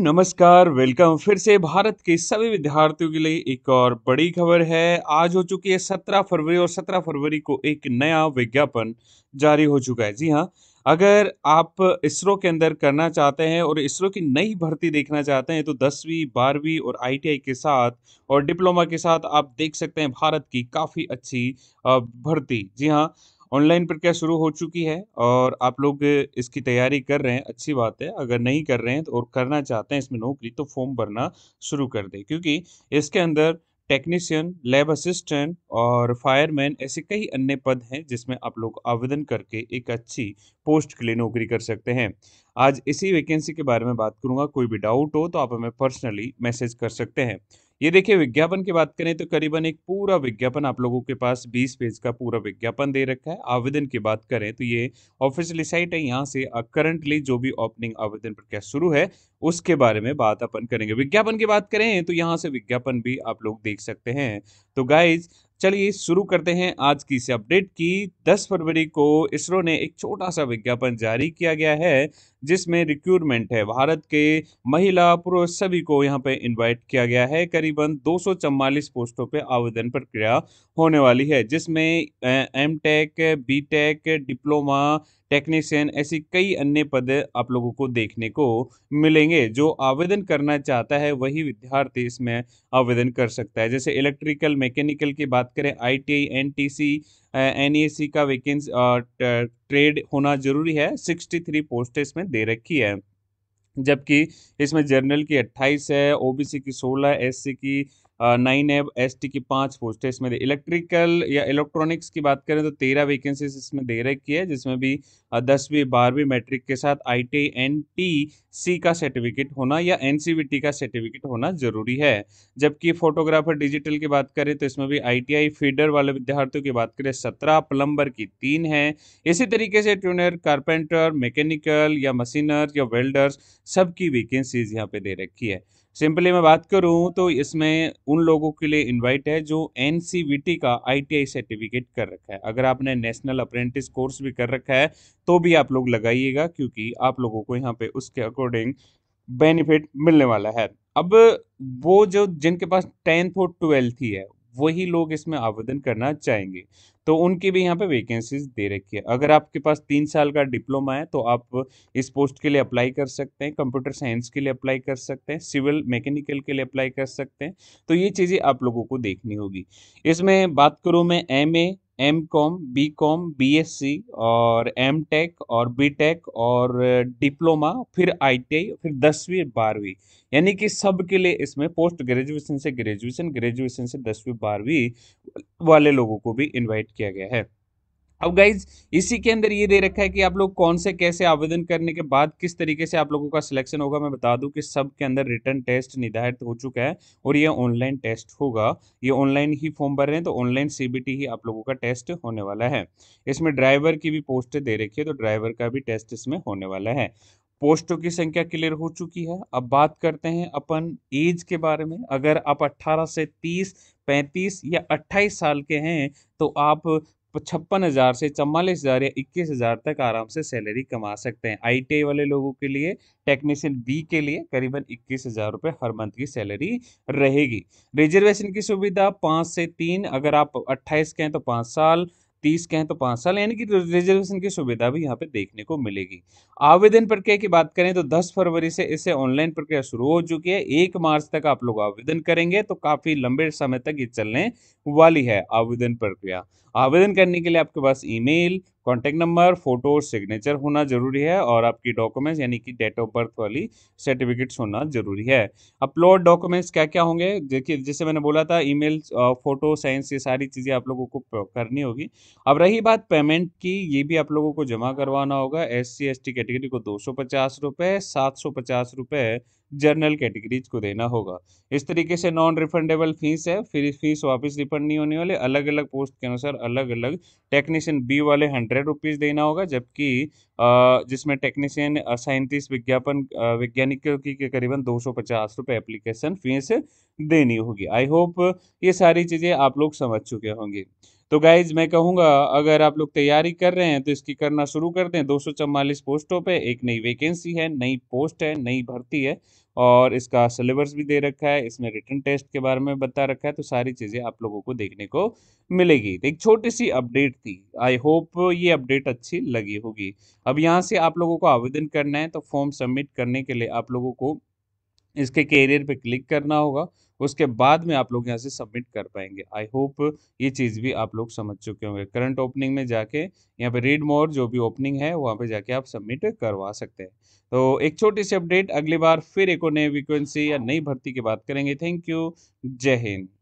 नमस्कार वेलकम फिर से भारत के सभी विद्यार्थियों के लिए एक और बड़ी खबर है आज हो चुकी है सत्रह फरवरी और सत्रह फरवरी को एक नया विज्ञापन जारी हो चुका है जी हाँ अगर आप इसरो के अंदर करना चाहते हैं और इसरो की नई भर्ती देखना चाहते हैं तो दसवीं बारहवीं और आईटीआई के साथ और डिप्लोमा के साथ आप देख सकते हैं भारत की काफ़ी अच्छी भर्ती जी हाँ ऑनलाइन प्रक्रिया शुरू हो चुकी है और आप लोग इसकी तैयारी कर रहे हैं अच्छी बात है अगर नहीं कर रहे हैं तो और करना चाहते हैं इसमें नौकरी तो फॉर्म भरना शुरू कर दें क्योंकि इसके अंदर टेक्नीशियन लैब असिस्टेंट और फायरमैन ऐसे कई अन्य पद हैं जिसमें आप लोग आवेदन करके एक अच्छी पोस्ट के लिए नौकरी कर सकते हैं आज इसी वैकेंसी के बारे में बात करूंगा कोई भी डाउट हो तो आप हमें पर्सनली मैसेज कर सकते हैं ये देखिए विज्ञापन की बात करें तो करीबन एक पूरा विज्ञापन आप लोगों के पास 20 पेज का पूरा विज्ञापन दे रखा है आवेदन की बात करें तो ये ऑफिशियली साइट है यहाँ से करंटली जो भी ओपनिंग आवेदन प्रक्रिया शुरू है उसके बारे में बात अपन करेंगे विज्ञापन की बात करें तो यहाँ से विज्ञापन भी आप लोग देख सकते हैं तो गाइज चलिए शुरू करते हैं आज की इस अपडेट की 10 फरवरी को इसरो ने एक छोटा सा विज्ञापन जारी किया गया है जिसमें रिक्रूटमेंट है भारत के महिला पुरुष सभी को यहाँ पे इनवाइट किया गया है करीबन दो पोस्टों पे आवेदन प्रक्रिया होने वाली है जिसमें M tech B tech diploma technician ऐसी कई अन्य पद आप लोगों को देखने को मिलेंगे जो आवेदन करना चाहता है वही विद्यार्थी इसमें आवेदन कर सकता है जैसे इलेक्ट्रिकल मैकेनिकल की बात करें आई टी आई एन का वैकेंसी ट्रेड होना जरूरी है 63 पोस्ट इसमें दे रखी है जबकि इसमें जनरल की 28 है ओबीसी की 16 एससी की नाइन नैब एस की पांच पोस्ट है इसमें इलेक्ट्रिकल या इलेक्ट्रॉनिक्स की बात करें तो तेरह वैकेंसीज इसमें दे रखी है जिसमें भी दसवीं बारहवीं मैट्रिक के साथ I T N T C का सर्टिफिकेट होना या एन सी बी टी का सर्टिफिकेट होना जरूरी है जबकि फोटोग्राफर डिजिटल की बात करें तो इसमें भी आई टी आई फीडर वाले विद्यार्थियों की बात करें सत्रह प्लम्बर की तीन है इसी तरीके से ट्यूनर कारपेंटर मैकेनिकल या मशीनर या वेल्डर्स सबकी वैकेंसीज यहाँ पे दे रखी है सिंपली मैं बात करूँ तो इसमें उन लोगों के लिए इनवाइट है जो एन का आई सर्टिफिकेट कर रखा है अगर आपने नेशनल अप्रेंटिस कोर्स भी कर रखा है तो भी आप लोग लगाइएगा क्योंकि आप लोगों को यहाँ पे उसके अकॉर्डिंग बेनिफिट मिलने वाला है अब वो जो जिनके पास टेंथ और ट्वेल्थ ही है वही लोग इसमें आवेदन करना चाहेंगे तो उनकी भी यहाँ पे वैकेंसीज दे रखी है अगर आपके पास तीन साल का डिप्लोमा है तो आप इस पोस्ट के लिए अप्लाई कर सकते हैं कंप्यूटर साइंस के लिए अप्लाई कर सकते हैं सिविल मैकेनिकल के लिए अप्लाई कर सकते हैं तो ये चीज़ें आप लोगों को देखनी होगी इसमें बात करूँ मैं M A M com B com B S C और एम टेक और बी टेक और डिप्लोमा फिर आई टी आई फिर दसवीं बारहवीं यानी कि सब के लिए इसमें पोस्ट ग्रेजुएशन से ग्रेजुएशन ग्रेजुएशन से दसवीं बारहवीं वाले लोगों को भी इनवाइट किया गया है अब गाइज इसी के अंदर ये दे रखा है कि आप लोग कौन से कैसे आवेदन करने के बाद किस तरीके से आप लोगों का सिलेक्शन होगा मैं बता दूं कि सब के अंदर रिटर्न टेस्ट निर्धारित हो चुका है और ये ऑनलाइन टेस्ट होगा ये ऑनलाइन ही फॉर्म भर रहे हैं तो ऑनलाइन सीबीटी ही आप लोगों का टेस्ट होने वाला है इसमें ड्राइवर की भी पोस्ट दे रखी है तो ड्राइवर का भी टेस्ट इसमें होने वाला है पोस्टों की संख्या क्लियर हो चुकी है अब बात करते हैं अपन एज के बारे में अगर आप 18 से 30 35 या 28 साल के हैं तो आप छप्पन हज़ार से चवालीस हज़ार या इक्कीस हज़ार तक आराम से सैलरी कमा सकते हैं आईटीआई वाले लोगों के लिए टेक्नीशियन बी के लिए करीबन इक्कीस हज़ार रुपये हर मंथ की सैलरी रहेगी रिजर्वेशन की सुविधा पाँच से तीन अगर आप अट्ठाईस के हैं तो पाँच साल तीस हैं तो पाँच साल यानी कि रिजर्वेशन की सुविधा भी यहाँ पे देखने को मिलेगी आवेदन प्रक्रिया की बात करें तो 10 फरवरी से इसे ऑनलाइन प्रक्रिया शुरू हो चुकी है एक मार्च तक आप लोग आवेदन करेंगे तो काफ़ी लंबे समय तक ये चलने वाली है आवेदन प्रक्रिया आवेदन करने के लिए आपके पास email contact number photo signature होना ज़रूरी है और आपकी डॉक्यूमेंट्स यानी कि डेट ऑफ बर्थ वाली सर्टिफिकेट्स होना ज़रूरी है अपलोड डॉक्यूमेंट्स क्या क्या होंगे देखिए जैसे मैंने बोला था मेल फ़ोटो साइंस ये सारी चीज़ें आप लोगों को करनी होगी अब रही बात पेमेंट की ये भी आप लोगों को जमा करवाना होगा एस सी कैटेगरी को दो सौ पचास रुपये सात सौ पचास रुपये जर्नल कैटेगरीज को देना होगा इस तरीके से नॉन रिफंडेबल फीस है फिर फीस वापस रिफंड नहीं होने वाले अलग अलग पोस्ट के अनुसार अलग अलग टेक्नीशियन बी वाले हंड्रेड रुपीज़ देना होगा जबकि जिसमें टेक्नीशियन साइंटिस्ट विज्ञापन वैज्ञानिकों की करीबन दो सौ पचास रुपये एप्लीकेशन फीस देनी होगी आई होप ये सारी चीज़ें आप लोग समझ चुके होंगे तो गाइज मैं कहूँगा अगर आप लोग तैयारी कर रहे हैं तो इसकी करना शुरू कर दें दो पोस्टों पे एक नई वैकेंसी है नई पोस्ट है नई भर्ती है और इसका सिलेबस भी दे रखा है इसमें रिटर्न टेस्ट के बारे में बता रखा है तो सारी चीज़ें आप लोगों को देखने को मिलेगी एक छोटी सी अपडेट थी आई होप ये अपडेट अच्छी लगी होगी अब यहाँ से आप लोगों को आवेदन करना है तो फॉर्म सबमिट करने के लिए आप लोगों को इसके कैरियर पे क्लिक करना होगा उसके बाद में आप लोग यहाँ से सबमिट कर पाएंगे आई होप ये चीज़ भी आप लोग समझ चुके होंगे करंट ओपनिंग में जाके यहाँ पे रीड मोर जो भी ओपनिंग है वहाँ पे जाके आप सबमिट करवा सकते हैं तो एक छोटी सी अपडेट अगली बार फिर एक और नई वैकेंसी या नई भर्ती की बात करेंगे थैंक यू जय हिंद